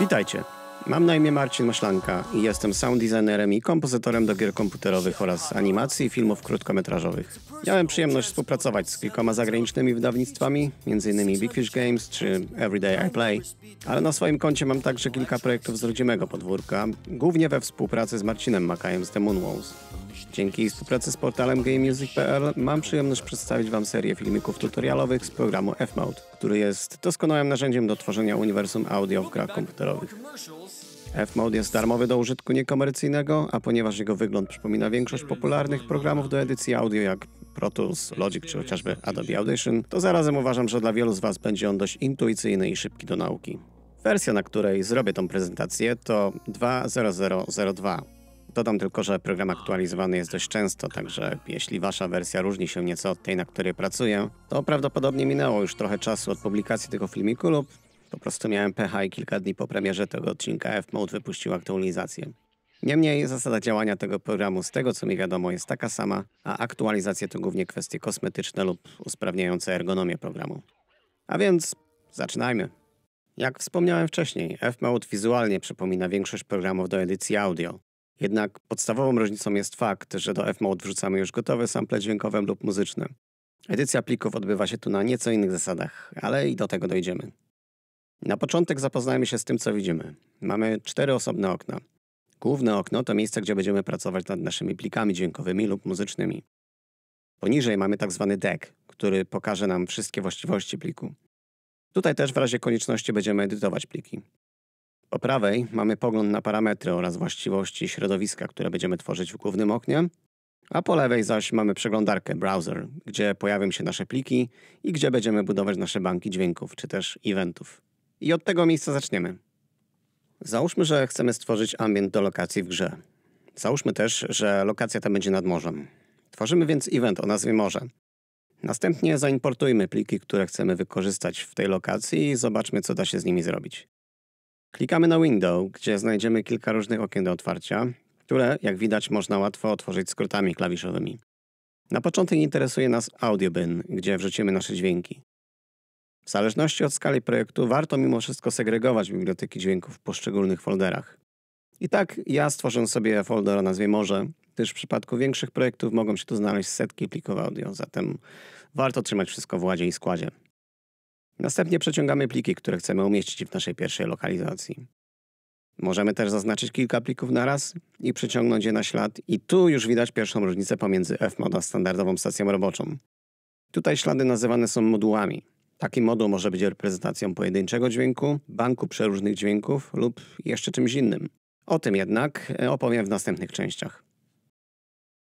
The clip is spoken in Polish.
Witajcie. Mam na imię Marcin Maślanka i jestem sound designerem i kompozytorem do gier komputerowych oraz animacji i filmów krótkometrażowych. Miałem przyjemność współpracować z kilkoma zagranicznymi wydawnictwami, m.in. Big Fish Games czy Everyday I Play, ale na swoim koncie mam także kilka projektów z rodzimego podwórka, głównie we współpracy z Marcinem Makajem z The Moonwalls. Dzięki współpracy z portalem GameMusic.pl mam przyjemność przedstawić Wam serię filmików tutorialowych z programu Fmode, który jest doskonałym narzędziem do tworzenia uniwersum audio w grach komputerowych. Fmode jest darmowy do użytku niekomercyjnego, a ponieważ jego wygląd przypomina większość popularnych programów do edycji audio jak Pro Tools, Logic czy chociażby Adobe Audition, to zarazem uważam, że dla wielu z Was będzie on dość intuicyjny i szybki do nauki. Wersja, na której zrobię tą prezentację to 2.0002. Dodam tylko, że program aktualizowany jest dość często, także jeśli wasza wersja różni się nieco od tej, na której pracuję, to prawdopodobnie minęło już trochę czasu od publikacji tego filmiku lub po prostu miałem pecha i kilka dni po premierze tego odcinka F-Mode wypuścił aktualizację. Niemniej zasada działania tego programu z tego co mi wiadomo jest taka sama, a aktualizacje to głównie kwestie kosmetyczne lub usprawniające ergonomię programu. A więc zaczynajmy. Jak wspomniałem wcześniej, F-Mode wizualnie przypomina większość programów do edycji audio. Jednak podstawową różnicą jest fakt, że do F-Mode wrzucamy już gotowe sample dźwiękowe lub muzyczne. Edycja plików odbywa się tu na nieco innych zasadach, ale i do tego dojdziemy. Na początek zapoznajmy się z tym, co widzimy. Mamy cztery osobne okna. Główne okno to miejsce, gdzie będziemy pracować nad naszymi plikami dźwiękowymi lub muzycznymi. Poniżej mamy tzw. Tak deck, który pokaże nam wszystkie właściwości pliku. Tutaj też w razie konieczności będziemy edytować pliki. Po prawej mamy pogląd na parametry oraz właściwości środowiska, które będziemy tworzyć w głównym oknie, a po lewej zaś mamy przeglądarkę browser, gdzie pojawią się nasze pliki i gdzie będziemy budować nasze banki dźwięków czy też eventów. I od tego miejsca zaczniemy. Załóżmy, że chcemy stworzyć ambient do lokacji w grze. Załóżmy też, że lokacja ta będzie nad morzem. Tworzymy więc event o nazwie morze. Następnie zaimportujmy pliki, które chcemy wykorzystać w tej lokacji i zobaczmy, co da się z nimi zrobić. Klikamy na Window, gdzie znajdziemy kilka różnych okien do otwarcia, które, jak widać, można łatwo otworzyć skrótami klawiszowymi. Na początek interesuje nas AudioBin, gdzie wrzucimy nasze dźwięki. W zależności od skali projektu warto mimo wszystko segregować biblioteki dźwięków w poszczególnych folderach. I tak ja stworzę sobie folder o nazwie Morze, gdyż w przypadku większych projektów mogą się tu znaleźć setki plików audio, zatem warto trzymać wszystko w ładzie i składzie. Następnie przeciągamy pliki, które chcemy umieścić w naszej pierwszej lokalizacji. Możemy też zaznaczyć kilka plików naraz i przeciągnąć je na ślad i tu już widać pierwszą różnicę pomiędzy FMOD a standardową stacją roboczą. Tutaj ślady nazywane są modułami. Taki moduł może być reprezentacją pojedynczego dźwięku, banku przeróżnych dźwięków lub jeszcze czymś innym. O tym jednak e, opowiem w następnych częściach.